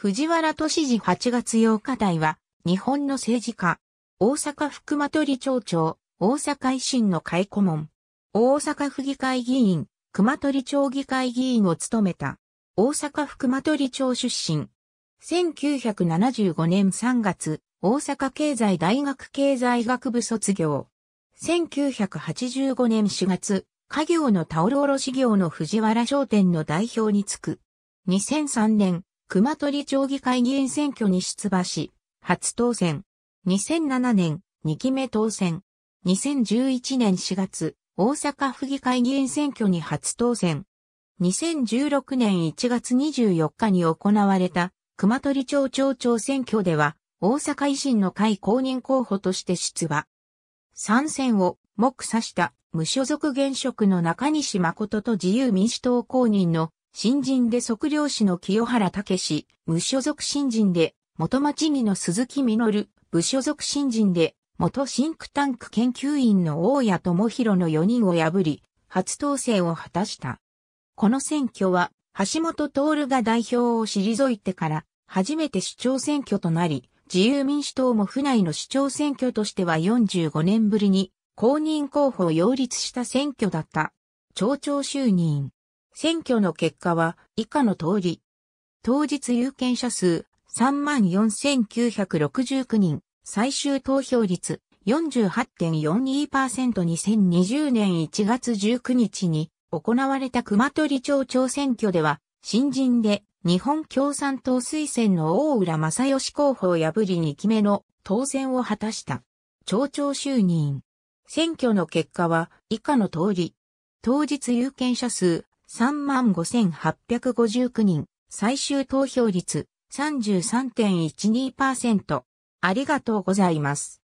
藤原都市次8月8日台は、日本の政治家、大阪福間取町長、大阪維新の会顧問、大阪府議会議員、熊取町議会議員を務めた、大阪福間取町出身。1975年3月、大阪経済大学経済学部卒業。1985年4月、家業のタオル卸業の藤原商店の代表に就く。2003年、熊取町議会議員選挙に出馬し、初当選。2007年、2期目当選。2011年4月、大阪府議会議員選挙に初当選。2016年1月24日に行われた熊取町町長選挙では、大阪維新の会公認候補として出馬。参戦を目指した無所属現職の中西誠と自由民主党公認の新人で測量士の清原武史、無所属新人で、元町議の鈴木実、無所属新人で、元シンクタンク研究員の大谷智弘の4人を破り、初当選を果たした。この選挙は、橋本徹が代表を退いてから、初めて市長選挙となり、自由民主党も府内の市長選挙としては45年ぶりに、公認候補を擁立した選挙だった。町長就任。選挙の結果は以下の通り。当日有権者数34,969人、最終投票率48.42%。2020年1月19日に行われた熊取町長選挙では、新人で日本共産党推薦の大浦正義候補を破り2期目の当選を果たした。町長就任。選挙の結果は以下の通り。当日有権者数35,859人、最終投票率33.12%。ありがとうございます。